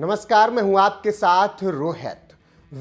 नमस्कार मैं हूं आपके साथ रोहित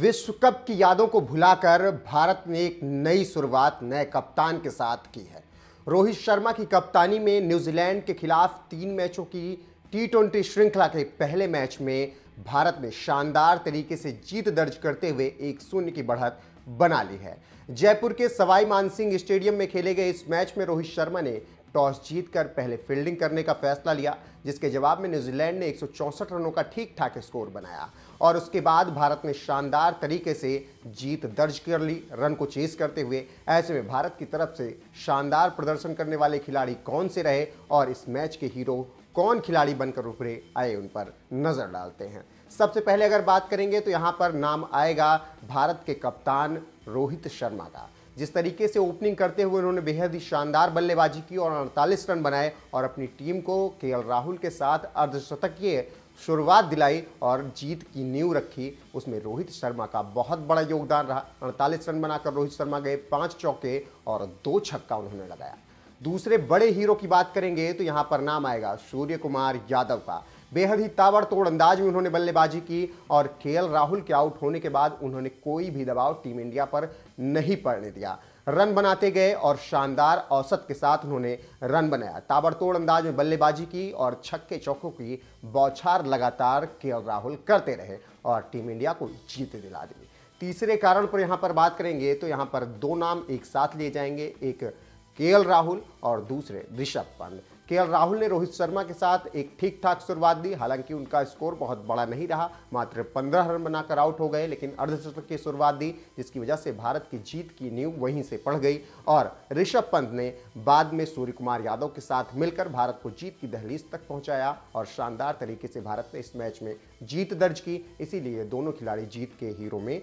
विश्व कप की यादों को भुलाकर भारत ने एक नई शुरुआत नए कप्तान के साथ की है रोहित शर्मा की कप्तानी में न्यूजीलैंड के खिलाफ तीन मैचों की टी ट्वेंटी श्रृंखला के पहले मैच में भारत ने शानदार तरीके से जीत दर्ज करते हुए एक शून्य की बढ़त बना ली है जयपुर के सवाई मानसिंह स्टेडियम में खेले गए इस मैच में रोहित शर्मा ने टॉस जीतकर पहले फील्डिंग करने का फैसला लिया जिसके जवाब में न्यूजीलैंड ने 164 रनों का ठीक ठाक स्कोर बनाया और उसके बाद भारत ने शानदार तरीके से जीत दर्ज कर ली रन को चेस करते हुए ऐसे में भारत की तरफ से शानदार प्रदर्शन करने वाले खिलाड़ी कौन से रहे और इस मैच के हीरो कौन खिलाड़ी बनकर उभरे आए उन पर नज़र डालते हैं सबसे पहले अगर बात करेंगे तो यहाँ पर नाम आएगा भारत के कप्तान रोहित शर्मा का जिस तरीके से ओपनिंग करते हुए उन्होंने बेहद ही शानदार बल्लेबाजी की और अड़तालीस रन बनाए और अपनी टीम को के राहुल के साथ अर्धशतकीय शुरुआत दिलाई और जीत की नींव रखी उसमें रोहित शर्मा का बहुत बड़ा योगदान रहा अड़तालीस रन बनाकर रोहित शर्मा गए पाँच चौके और दो छक्का उन्होंने लगाया दूसरे बड़े हीरो की बात करेंगे तो यहाँ पर नाम आएगा सूर्य कुमार यादव का बेहद ही ताबड़तोड़ अंदाज में उन्होंने बल्लेबाजी की और के राहुल के आउट होने के बाद उन्होंने कोई भी दबाव टीम इंडिया पर नहीं पड़ने दिया रन बनाते गए और शानदार औसत के साथ उन्होंने रन बनाया ताबड़तोड़ अंदाज में बल्लेबाजी की और छक्के चौकों की बौछार लगातार के राहुल करते रहे और टीम इंडिया को जीत दिला दी तीसरे कारण पर यहाँ पर बात करेंगे तो यहाँ पर दो नाम एक साथ लिए जाएंगे एक के राहुल और दूसरे ऋषभ पंत के राहुल ने रोहित शर्मा के साथ एक ठीक ठाक शुरुआत दी हालांकि उनका स्कोर बहुत बड़ा नहीं रहा मात्र 15 रन बनाकर आउट हो गए लेकिन अर्धशतक की शुरुआत दी जिसकी वजह से भारत की जीत की नींव वहीं से पड़ गई और ऋषभ पंत ने बाद में सूर्य कुमार यादव के साथ मिलकर भारत को जीत की दहलीज तक पहुंचाया और शानदार तरीके से भारत ने इस मैच में जीत दर्ज की इसीलिए दोनों खिलाड़ी जीत के हीरो में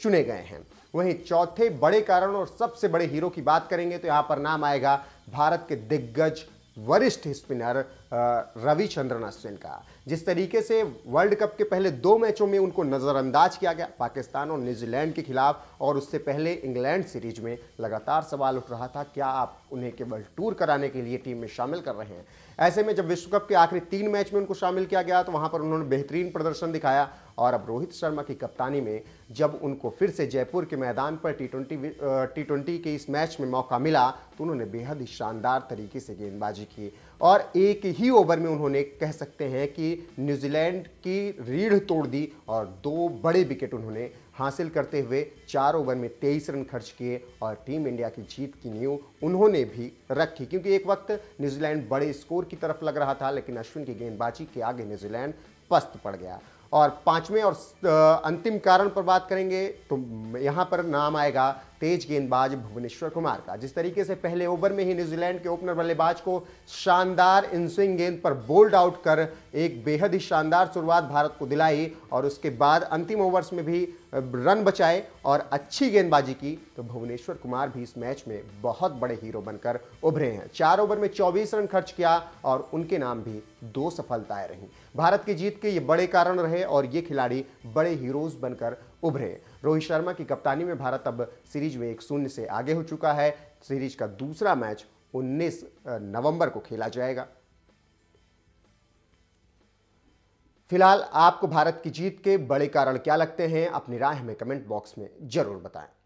चुने गए हैं वहीं चौथे बड़े कारण और सबसे बड़े हीरो की बात करेंगे तो यहाँ पर नाम आएगा भारत के दिग्गज वरिष्ठ स्पिनर रविचंद्रन अश्विन का जिस तरीके से वर्ल्ड कप के पहले दो मैचों में उनको नज़रअंदाज किया गया पाकिस्तान और न्यूजीलैंड के खिलाफ और उससे पहले इंग्लैंड सीरीज में लगातार सवाल उठ रहा था क्या आप उन्हें केवल टूर कराने के लिए टीम में शामिल कर रहे हैं ऐसे में जब विश्व कप के आखिरी तीन मैच में उनको शामिल किया गया तो वहां पर उन्होंने बेहतरीन प्रदर्शन दिखाया और अब रोहित शर्मा की कप्तानी में जब उनको फिर से जयपुर के मैदान पर टी ट्वेंटी टी ट्वेंटी के इस मैच में मौका मिला तो उन्होंने बेहद ही शानदार तरीके से गेंदबाजी की और एक ही ओवर में उन्होंने कह सकते हैं कि न्यूजीलैंड की रीढ़ तोड़ दी और दो बड़े विकेट उन्होंने हासिल करते हुए चार ओवर में तेईस रन खर्च किए और टीम इंडिया की जीत की नींव उन्होंने भी रखी क्योंकि एक वक्त न्यूजीलैंड बड़े स्कोर की तरफ लग रहा था लेकिन अश्विन की गेंदबाजी के आगे न्यूजीलैंड पस्त पड़ गया और पांचवें और अंतिम कारण पर बात करेंगे तो यहाँ पर नाम आएगा तेज गेंदबाज भुवनेश्वर कुमार का जिस तरीके से पहले ओवर में ही न्यूजीलैंड के ओपनर बल्लेबाज को शानदार इनस्विंग गेंद पर बोल्ड आउट कर एक बेहद ही शानदार शुरुआत भारत को दिलाई और उसके बाद अंतिम ओवर्स में भी रन बचाए और अच्छी गेंदबाजी की तो भुवनेश्वर कुमार भी इस मैच में बहुत बड़े हीरो बनकर उभरे हैं चार ओवर में 24 रन खर्च किया और उनके नाम भी दो सफलताएं रहीं भारत की जीत के ये बड़े कारण रहे और ये खिलाड़ी बड़े हीरोज बनकर उभरे रोहित शर्मा की कप्तानी में भारत अब सीरीज में एक शून्य से आगे हो चुका है सीरीज का दूसरा मैच 19 नवंबर को खेला जाएगा फिलहाल आपको भारत की जीत के बड़े कारण क्या लगते हैं अपनी राय हमें कमेंट बॉक्स में जरूर बताएं